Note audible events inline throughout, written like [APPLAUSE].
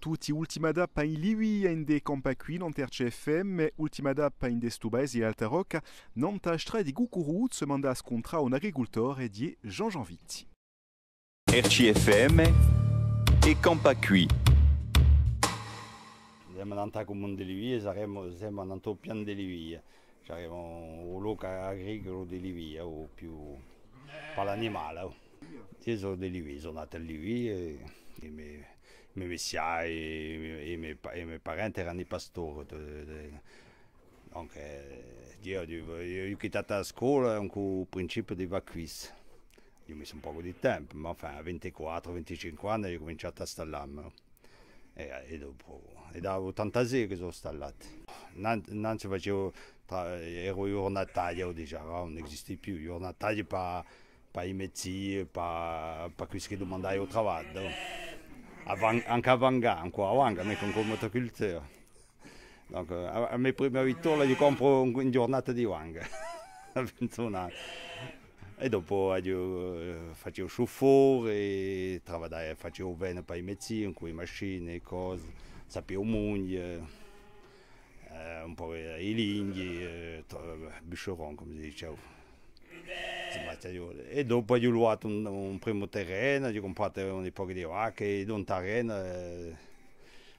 tutti, ultimada liwi, ainde compaquin enter CFM, ultimada painde stubais et non nantastra di gukurut se mandas contra un agricultor et di Jean-Jean Vitti. RCFM et Campacui. Zem nanta comun de Livie, zem e nanto pian de Livie. C'arrive au loco agricolo de Livie, o più per l'animale. Io sono di Livie, sono nato a Livie, e, e mi... mes messias et, et, mes, et mes, parents étaient rendus pasteurs. Donc, io, io, io, io chitato la scuola con il principio di vacuis. Io ho messo un po' di tempo, ma enfin, a 24-25 anni ho cominciato a stallarmi. E, e, dopo, e da 86 che sono installato. Non, non ci facevo, tra, ero giornatario, diciamo, ah, non esiste più, una taglia per i mezzi, per, per questo che domandai al lavoro anche a Vanga, qua, a Vanga, mi con motoculteur. Donc, a, à mes primi 8 là, compro un, une giornata di Vanga, a 21 anni. E dopo io eh, facevo chauffeur, lavoravo, facevo bene per i mezzi, con le macchine, e cose, sapevo mugne, eh, un po' i linghi, eh, eh, bûcheron come si diceva. E dopo gli ho rubato un, un, primo terreno, gli ho comprato un po' di vacche, un terreno. E eh,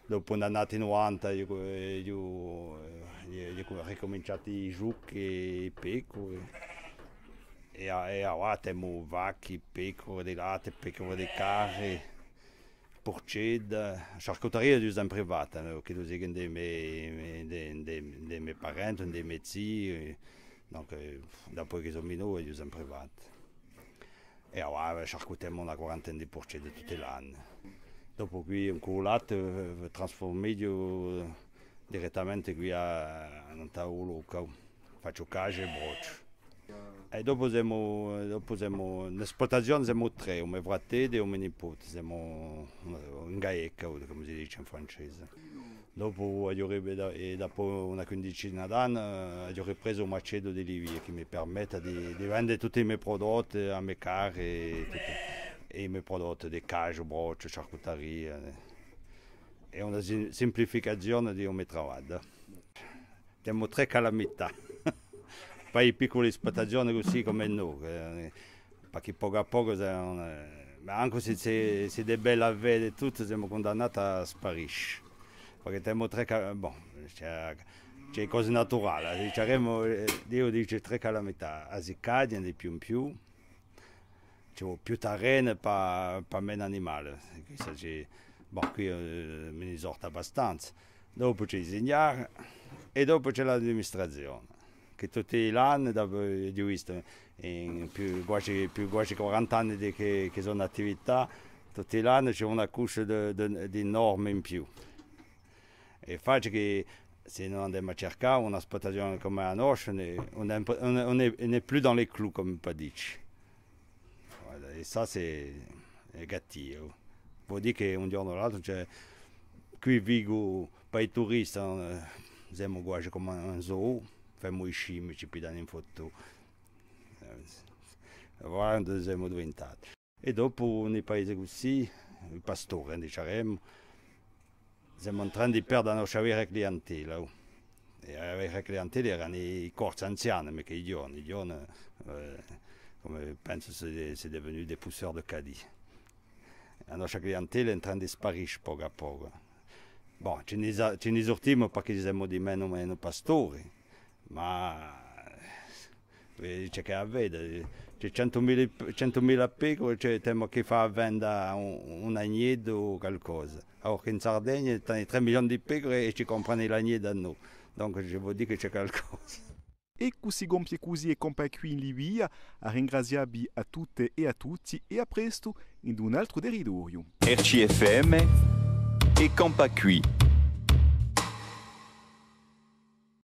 dopo un'annata 90 gli, gli, gli, ho ricominciato i giucchi, e i pecori. e, e ora vacche, pecore di latte, pecore di carne, porceda, charcuteria l'ho sempre privata, che lo seguono dei miei parenti, dei miei zii. Donc, d'après qu'ils ont mis nous, ils ont privat. E ora ci accotiamo una quarantina di porci di tutti l'anno. Dopo qui un culato eh, trasformiamo direttamente qui a Nantau Luca, faccio casa e broccio. E dopo siamo, dopo siamo, nell'esportazione siamo tre, un mio fratello e un mio nipote, siamo eh, un gaecca, come si dice in francese. Dopo e dopo una quindicina d'anni eh, ho preso un macedo di Livia che mi permette di, di, vendere tutti i miei prodotti a me cari, i miei prodotti di caggio, broccio, charcuteria. Eh. È una semplificazione di un mio Abbiamo tre calamità, [LAUGHS] poi piccole spatagioni così come noi, eh. perché poco a poco ma anche se, se, se è bella vedere tutto siamo condannati a sparire perché abbiamo tre eh, bon, c'è, cioè, c'è cioè, cose naturali, diciamo, eh, Dio dice tre calamità, asicadia di più in più, diciamo, più terreno per, per meno animali, bon, qui eh, mi risorta abbastanza, dopo c'è il segnare e dopo c'è l'amministrazione che tutti gli anni eh, ho visto in più quasi, più quasi 40 anni che, che sono attività tutti gli anni c'è una cuscia di norme in più E fach que se non de mach cercacar unas pa coma an orch n' plus dans les clous comm pa ditch e ça c seegaò dir que on dit tochè qui vigo pai turistris son eh, ze mogu coma un zooè moichi pidan en foto avoir eh, un domorinitat e donc po ne pas exiguci un pastor en decharemm. Nous sommes en train de perdre nos chavires clientés là-haut. Et avec les il y a des corps anciens, mais qui sont les jeunes. comme je pense, c'est devenu des pousseurs de caddie. La notre clientèle est en train de disparaître peu à peu. Bon, nous sortons parce que nous sommes des moins ou moins pastores, mais. Eh, dice che la vede, c'è 100.000, 100.000 pecore, cioè temo che fa vendere un, un agnedo o qualcosa. Allora oh, in Sardegna ci 3 milioni di pecore e ci comprano l'agnedo a noi, quindi ci vuol dire che c'è qualcosa. E così gompie così e compie qui in Libia, a ringraziarvi a tutte e a tutti e a presto in un altro territorio. RCFM e compie qui.